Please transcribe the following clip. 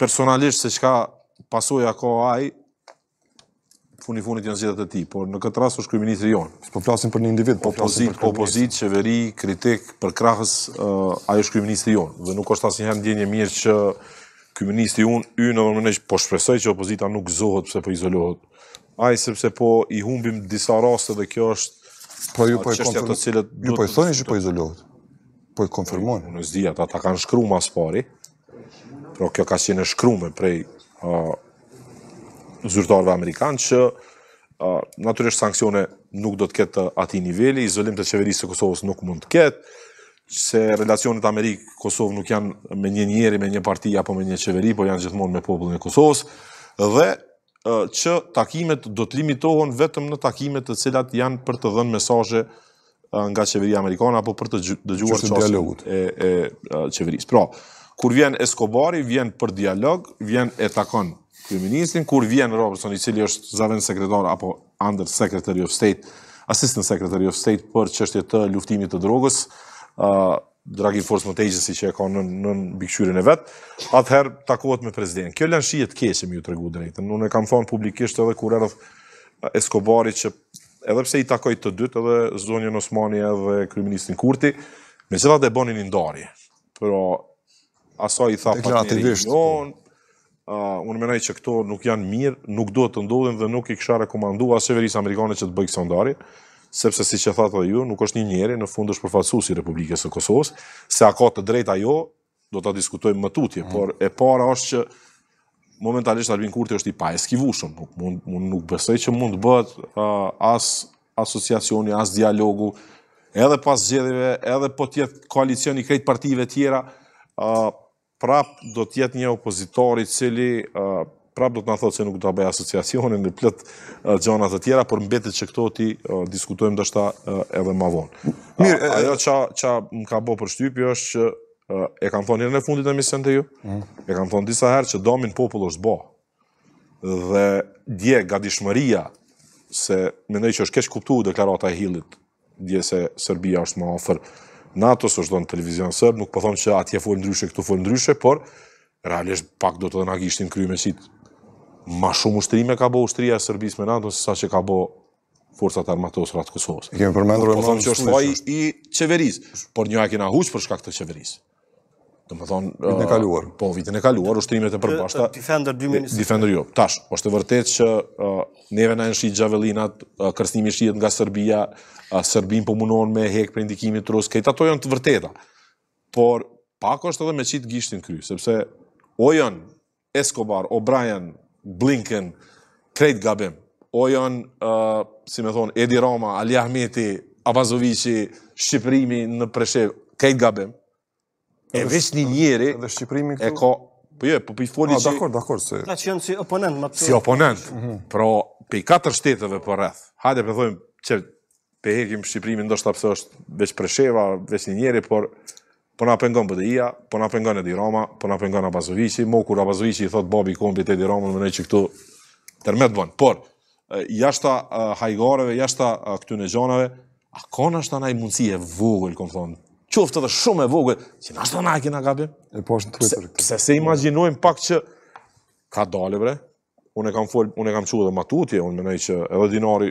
personalisht se qka pasoja ka aj, funi funit janë zhjetët e ti, por në këtë rast është kriministri jonë. po flasim për një individ, po flasim për kriministri. Opozit, qeveri, kritik, për krahës, ajo është kriministri jonë. Dhe nuk është asë njëherë në mirë që kriministri unë, y në vërmënesh, po shpresoj që opozita nuk zohët pëse po izolohët. Ajë sepse po i humbim disa raste dhe kjo është... Po ju po i Ju po i thoni që po izolohët? Po i konfirmojnë? Në zdi, ata kanë shkru mas pari, Pro kjo ka qenë shkrumë prej zyrtarve amerikanë që naturisht sankcione nuk do të ketë ati nivelli, izolim të qeverisë të Kosovës nuk mund të ketë, se relacionit Amerikë-Kosovë nuk janë me një njeri, me një parti, apo me një qeveri, po janë gjithmonë me popullën e Kosovës, dhe që takimet do të limitohon vetëm në takimet të cilat janë për të dhënë mesaje nga qeveri Amerikanë, apo për të dëgjuar qasën e qeverisë. Pra, kur vjen Escobari, vjen për dialog, vjen e takon kriministin, kur vjen Robertson, i cili është zaven sekretar apo under secretary of state, assistant secretary of state për qështje të luftimit të drogës, uh, drag enforcement agency që e ka në në mbikëqyrjen e vet, atëherë takohet me presidentin. Kjo lan shihet keq më ju tregu drejtën. Unë e kam thënë publikisht edhe kur erdh Eskobari që edhe pse i takoj të dytë edhe zonjën Osmani edhe kryeministin Kurti, megjithatë e bënin bonin ndarje. Por Aso i tha patë i njënë, unë menaj që këto nuk janë mirë, nuk duhet të ndodhin dhe nuk i kësha rekomandu asë qeverisë amerikane që të bëjë kësë ndarje, sepse si që thatë dhe ju, nuk është një njeri, në fund është përfatsu si Republikës e Kosovës, se a ka të drejta jo, do të diskutojmë më tutje, mm. por e para është që momentalisht Albin Kurti është i pa eskivushëm, nuk, mund, nuk besoj që mund të bëhet as asociacioni, as dialogu, edhe pas zgjedhjeve, edhe po tjetë koalicioni krejt partive tjera, prap do të jetë një opozitori cili prap do të na thotë se nuk do ta bëj asociacionin me plot gjonat të tjera, por mbetet që këto ti diskutojmë dashka edhe më vonë. Mirë, ajo ç'a ç'a më ka bë përshtypje është që e kam thonë herën e fundit të emisionit të ju. Mm. E kam thonë disa herë që domin popull është bo. Dhe dje gatishmëria se mendoj që është kuptu kuptuar deklarata e Hillit, dje se Serbia është më afër NATO-s, është do në televizion sërb, nuk po thonë që atje fol ndryshe, këtu fol ndryshe, por realisht pak do të dhe nga gishtin kryu me Ma shumë ushtrime ka bo ushtria e sërbis me nato se sa që ka bo forcat armatos ratë Kosovës. Po thonë që është faj i qeverisë, por një a kena huqë për shkak të qeverisë. Do të thonë vitin e uh, kaluar. Po, vitin e kaluar ushtrimet e përbashkëta. Defender 2000. Defender jo. Tash, është e vërtetë që uh, neve na nxit javelinat, uh, krstimi shihet nga Serbia, Serbin po mundon me hek për ndikimin të këta ato janë të vërteta. Por pak është edhe me çit gishtin kry, sepse o janë Escobar, O'Brien, Blinken, Craig gabim. o janë, si më thon, Edi Rama, Ali Ahmeti, Abazovici, Shqiprimi në Preshev, Craig Gabim, e vis një njeri këtu e ka po jo po i foli A, ah, dakor dakor se na qen si oponent më si oponent mm -hmm. pro pe katër shteteve për po rreth hajde po thojm që pe hekim shqiprimin ndoshta pse është veç Preshëva veç një njeri por po na pengon BDI-ja po na pengon edhe Roma po na pengon Abazovici mo kur Abazovici i thot babi kombit edhe Roma më ne që këtu tërmet bon por jashta uh, hajgareve jashta uh, këtyre zonave a kona është ana i mundësie vogël kom thon qoftë edhe shumë e vogël, si na stona që na gabim. E po është tuaj për këtë. Se se imagjinojm pak që ka dalë bre. Unë kam fol, unë kam thënë edhe matutje, unë mendoj që edhe dinari